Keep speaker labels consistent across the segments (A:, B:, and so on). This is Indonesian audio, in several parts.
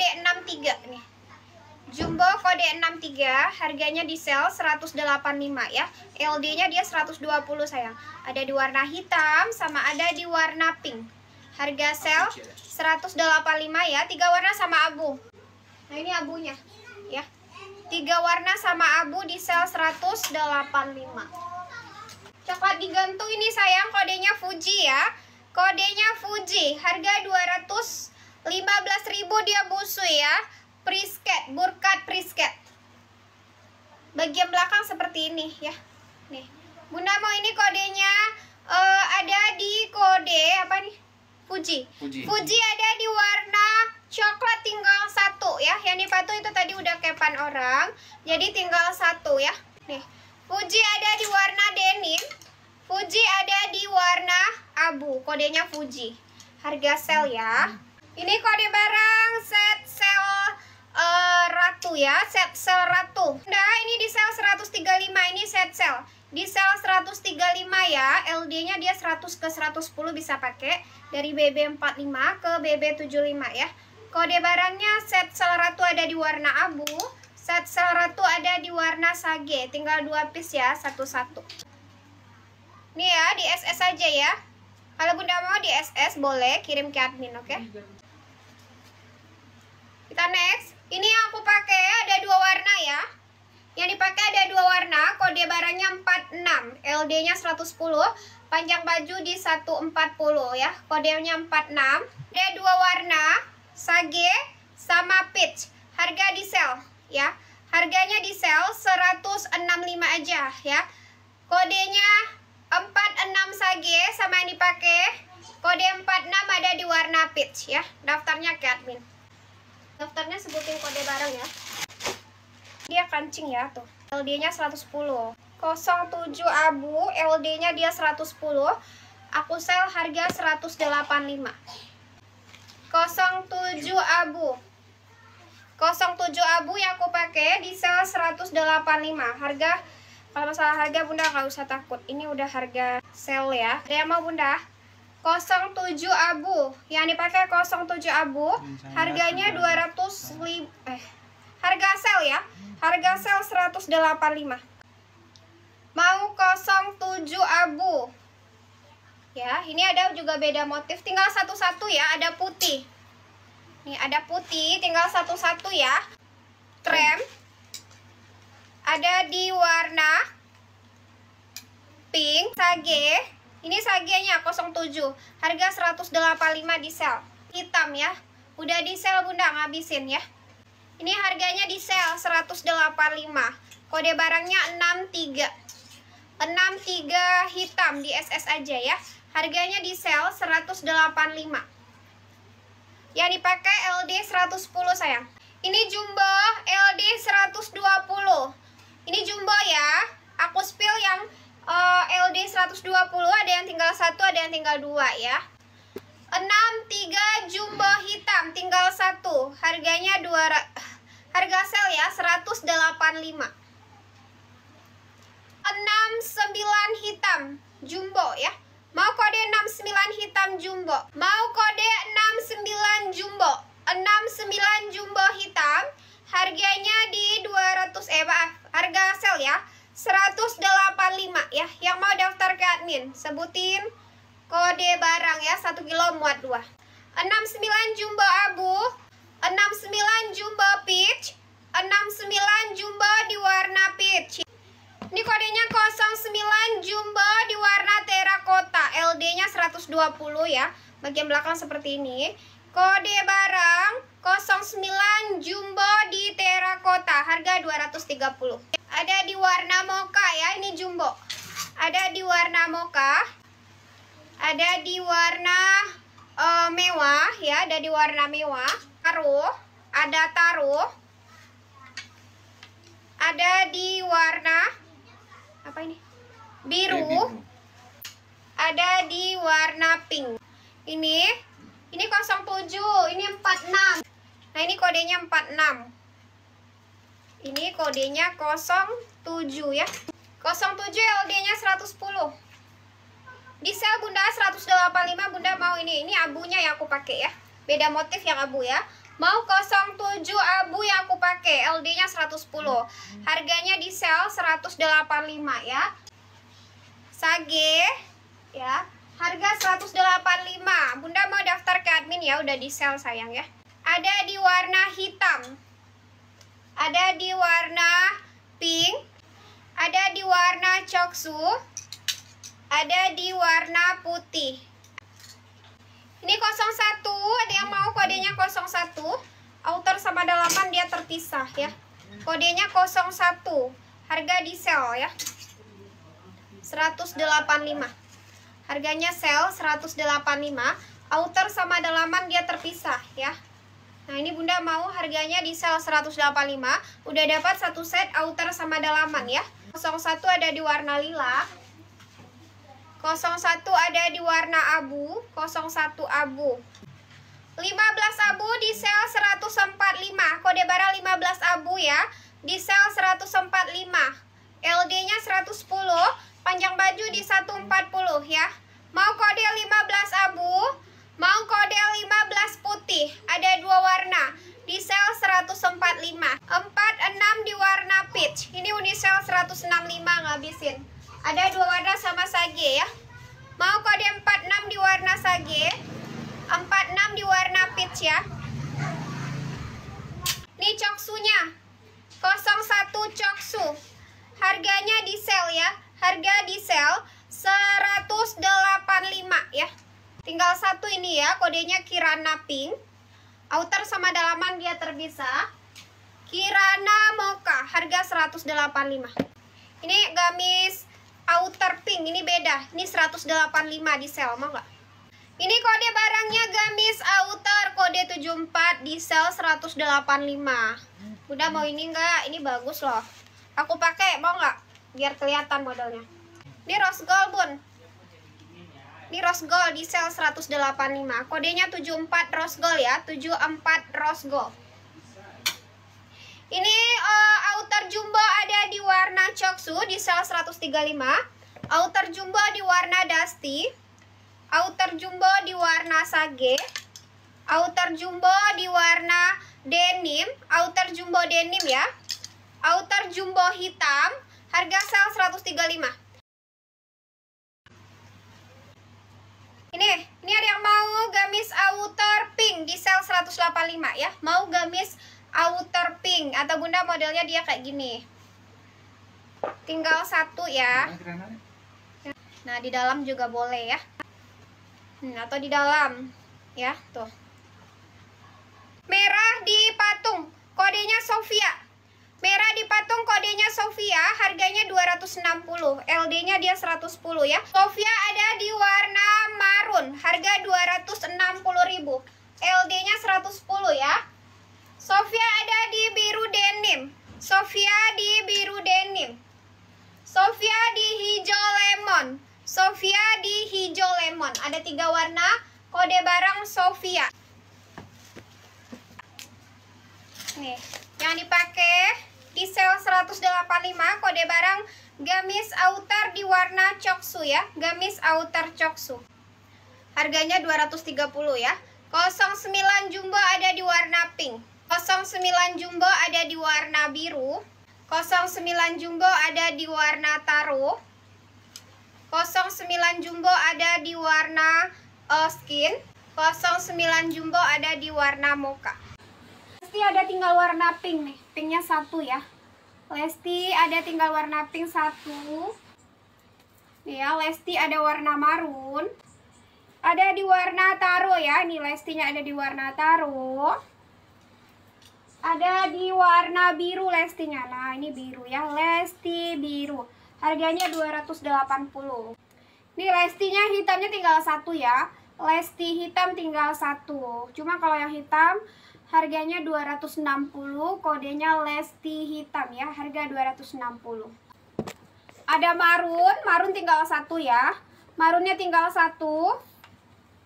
A: kode 63 nih. Jumbo kode 63, harganya di sel 185 ya. LD-nya dia 120 sayang. Ada di warna hitam sama ada di warna pink. Harga sel 185 ya, tiga warna sama abu. Nah, ini abunya ya. Tiga warna sama abu di sel 185. Coklat digantung ini sayang, kodenya Fuji ya. Kodenya Fuji, harga 200 15.000 dia busu ya. Prisket, burkat prisket. Bagian belakang seperti ini ya. Nih. Bunda mau ini kodenya uh, ada di kode apa nih? Fuji. Fuji. Fuji ada di warna coklat tinggal satu ya. Yang dipatuh itu tadi udah kepan orang. Jadi tinggal satu ya. Nih. Fuji ada di warna denim. Fuji ada di warna abu. Kodenya Fuji. Harga sel ya. Hmm. Ini kode barang set sel uh, ratu ya, set sel ratu. Nah, ini di sel 135, ini set sel Di sel 135 ya, LD-nya dia 100 ke 110 bisa pakai dari BB45 ke BB75 ya. Kode barangnya set sel ratu ada di warna abu, set sel ratu ada di warna sage. Tinggal dua piece ya, satu-satu. Nih ya, di SS aja ya. Kalau Bunda mau di SS boleh kirim ke admin, oke? Okay? kita next ini yang aku pakai ada dua warna ya yang dipakai ada dua warna kode barangnya 46 LD nya 110 panjang baju di 140 ya kodenya 46 ada dua warna sage sama peach harga di sale ya harganya di sale 165 aja ya kodenya 46 sage sama yang dipakai kode 46 ada di warna peach ya daftarnya ke admin daftarnya sebutin kode barang ya dia kancing ya tuh LD-nya 110 07 abu LD-nya dia 110 aku sel harga 185 07 abu 07 abu yang aku pakai di sel 185 harga kalau masalah harga bunda gak usah takut ini udah harga sel ya ada yang mau bunda 07 abu yang dipakai 07 abu harganya 200 li, eh harga sel ya harga sel 185 mau 07 abu ya ini ada juga beda motif tinggal satu-satu ya ada putih ini ada putih tinggal satu-satu ya trem ada di warna pink sage ini sagianya 07, harga 185 di sel. Hitam ya. Udah di sel Bunda ngabisin ya. Ini harganya di sel 185. Kode barangnya 63. 63 hitam di SS aja ya. Harganya di sel 185. Yang dipakai LD 110 sayang. Ini jumbo LD 120. Ini jumbo ya di 120 ada yang tinggal satu, ada yang tinggal dua ya. 63 jumbo hitam tinggal satu. Harganya dua harga sel ya 185. 69 hitam jumbo ya. Mau kode 69 hitam jumbo. Mau kode 69 jumbo. 69 jumbo hitam harganya di 200 eh maaf, harga sel ya 185 ya yang mau daftar ke admin sebutin kode barang ya 1 kilo muat 2 69 jumbo abu 69 jumbo peach 69 jumbo di warna peach ini kodenya 09 jumbo di warna terakota LD nya 120 ya bagian belakang seperti ini kode barang 09 jumbo di terakota harga 230 ada di warna mocha ya ini jumbo ada di warna mocha ada di warna uh, mewah ya ada di warna mewah taruh ada taruh ada di warna apa ini biru ada di warna pink ini ini 07 ini 46 nah ini kodenya 46 ini kodenya 07 ya. 07 LD-nya 110. Di sel Bunda 185 Bunda mau ini. Ini abunya yang aku pakai ya. Beda motif yang abu ya. Mau 07 abu yang aku pakai, LD-nya 110. Harganya di sel 185 ya. Sage ya. Harga 185. Bunda mau daftar ke admin ya, udah di sel sayang ya. Ada di warna hitam ada di warna pink, ada di warna coksu, ada di warna putih. Ini 01, ada yang mau kodenya 01. Outer sama dalaman dia terpisah ya. Kodenya 01. Harga di sel ya. 185. Harganya sel 185. Outer sama dalaman dia terpisah ya. Nah ini bunda mau harganya di sel 185 Udah dapat satu set outer sama dalaman ya 01 ada di warna lila 01 ada di warna abu 01 abu 15 abu di sel 145 Kode barang 15 abu ya Di sel 145 LD nya 110 Panjang baju di 140 ya Mau kode 15 abu Mau kode 15 putih, ada dua warna, di sel 145. 46 di warna peach, ini unisel 165 ngabisin. Ada dua warna sama sage ya. Mau kode 46 di warna sage, 46 di warna peach ya. Ini coksunya, 01 coksu. Harganya di sel ya, harga di sel 185 ya tinggal satu ini ya kodenya Kirana Pink outer sama dalaman dia terbisa Kirana Moka harga 185 ini gamis outer pink ini beda ini 185 di sel mau nggak ini kode barangnya gamis outer kode 74 di sel 185 udah mau ini enggak ini bagus loh aku pakai mau nggak biar kelihatan modelnya ini rose gold bun di Rose gold di sel 185 kodenya 74 rose gold ya 74 rose gold. ini uh, outer jumbo ada di warna Choksu di sel 135 outer jumbo di warna Dusty outer jumbo di warna Sage outer jumbo di warna denim outer jumbo denim ya outer jumbo hitam harga sel 135 Ini, ini ada yang mau gamis outer pink di sel 185 ya. Mau gamis outer pink atau Bunda modelnya dia kayak gini. Tinggal satu ya. Nah, di dalam juga boleh ya. Hmm, atau di dalam ya, tuh. Merah di patung. Kodenya Sofia Merah di patung kodenya Sofia, harganya 260, LD-nya dia 110 ya. Sofia ada di warna marun, harga 260.000. LD-nya 110 ya. Sofia ada di biru denim. Sofia di biru denim. Sofia di hijau lemon. Sofia di hijau lemon. Ada tiga warna kode barang Sofia. Nih, yang dipakai di sel 185 kode barang gamis outer di warna coksu ya gamis outer coksu harganya 230 ya 09 jumbo ada di warna pink 09 jumbo ada di warna biru 09 jumbo ada di warna taro 09 jumbo ada di warna uh, skin 09 jumbo ada di warna mocha pasti ada tinggal warna pink nih pinknya satu ya Lesti ada tinggal warna pink satu Nih ya Lesti ada warna marun ada di warna taro ya ini Lestinya ada di warna taro ada di warna biru Lestinya nah ini biru ya Lesti biru harganya 280 ini Lestinya hitamnya tinggal satu ya Lesti hitam tinggal satu cuma kalau yang hitam Harganya 260, kodenya Lesti hitam ya, harga 260. Ada marun, marun tinggal satu ya. Marunnya tinggal satu.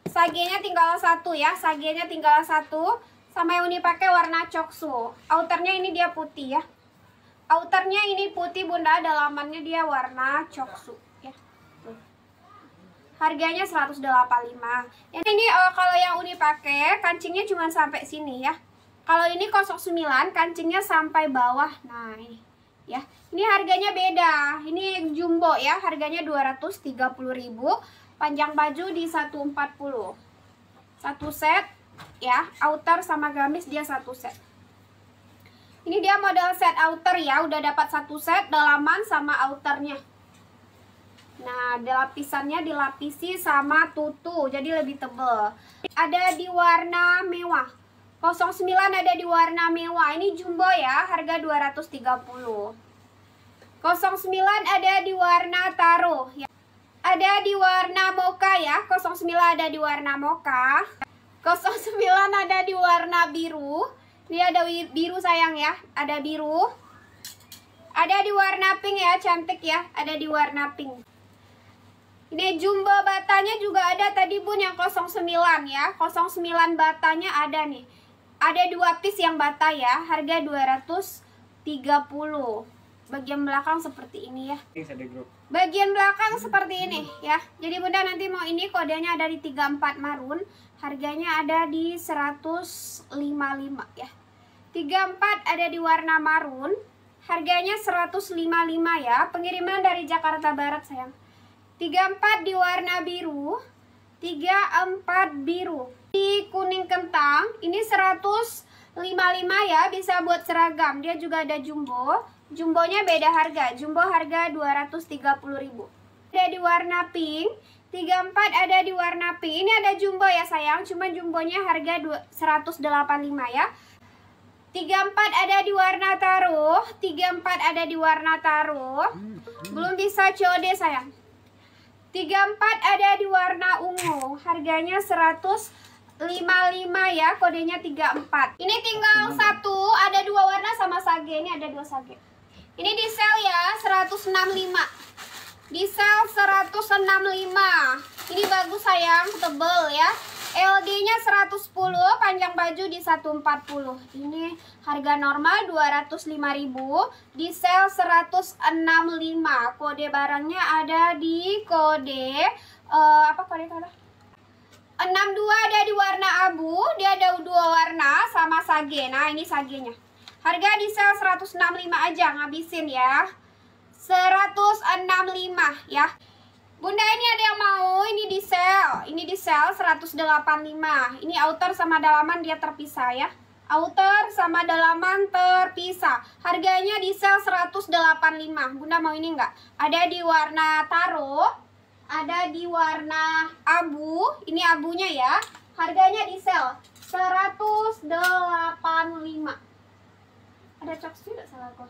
A: Sagenya tinggal satu ya, sagenya tinggal satu. Sama yang ini pakai warna coksu. Outernya ini dia putih ya. Outernya ini putih bunda, dalamannya dia warna coksu harganya 185 ini uh, kalau yang Uni pakai kancingnya cuma sampai sini ya kalau ini 09 kancingnya sampai bawah nah ini ya ini harganya beda ini jumbo ya harganya 230.000 panjang baju di 140 satu set ya outer sama gamis dia satu set ini dia model set outer ya udah dapat satu set dalaman sama outernya Nah, ada lapisannya dilapisi sama tutu, jadi lebih tebel. Ada di warna mewah. 09 ada di warna mewah. Ini jumbo ya, harga 230. 09 ada di warna taro ya. Ada di warna moka ya. 09 ada di warna moka. 09 ada di warna biru. Ini ada biru sayang ya. Ada biru. Ada di warna pink ya, cantik ya. Ada di warna pink. Ini jumbo batanya juga ada tadi bun yang 09 ya. 09 batanya ada nih. Ada dua piece yang bata ya. Harga 230 bagian belakang seperti ini ya bagian belakang seperti ini ya jadi bunda nanti mau ini kodenya ada di 34 marun harganya ada di 155 ya 34 ada di warna marun harganya 155 ya pengiriman dari Jakarta Barat sayang 34 di warna biru 34 biru di kuning kentang ini 155 ya bisa buat seragam dia juga ada jumbo jumbonya beda harga jumbo harga 230.000 ada di warna pink 34 ada di warna pink ini ada jumbo ya sayang cuman jumbonya harga 185 ya 34 ada di warna taruh 34 ada di warna taruh belum bisa COD sayang 34 ada di warna ungu. Harganya 155 ya, kodenya 34. Ini tinggal satu, ada dua warna sama sage. Ini ada dua sage. Ini di sel ya, 165. Di sel 165. Ini bagus sayang, tebel ya. LD-nya 110, panjang baju di 140. Ini harga normal 205.000, di sale 165. Kode barangnya ada di kode uh, apa kode kode? 62 ada di warna abu, dia ada dua warna sama sage. Nah, ini sagenya. Harga di sale 165 aja, ngabisin ya. 165 ya. Bunda ini ada yang mau, ini di sel, ini di sel 185. Ini outer sama dalaman dia terpisah ya. Outer sama dalaman terpisah. Harganya di sel 185. Bunda mau ini enggak? Ada di warna taro, ada di warna abu. Ini abunya ya. Harganya di sel 185. Ada cok tidak salah kok.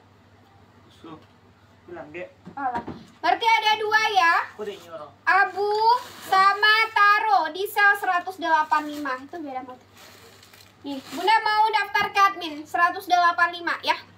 A: Oh. Berarti ada dua ya. Abu sama Taro di sel 185. Itu beda banget. Nih, Bunda mau daftar ke admin 185 ya.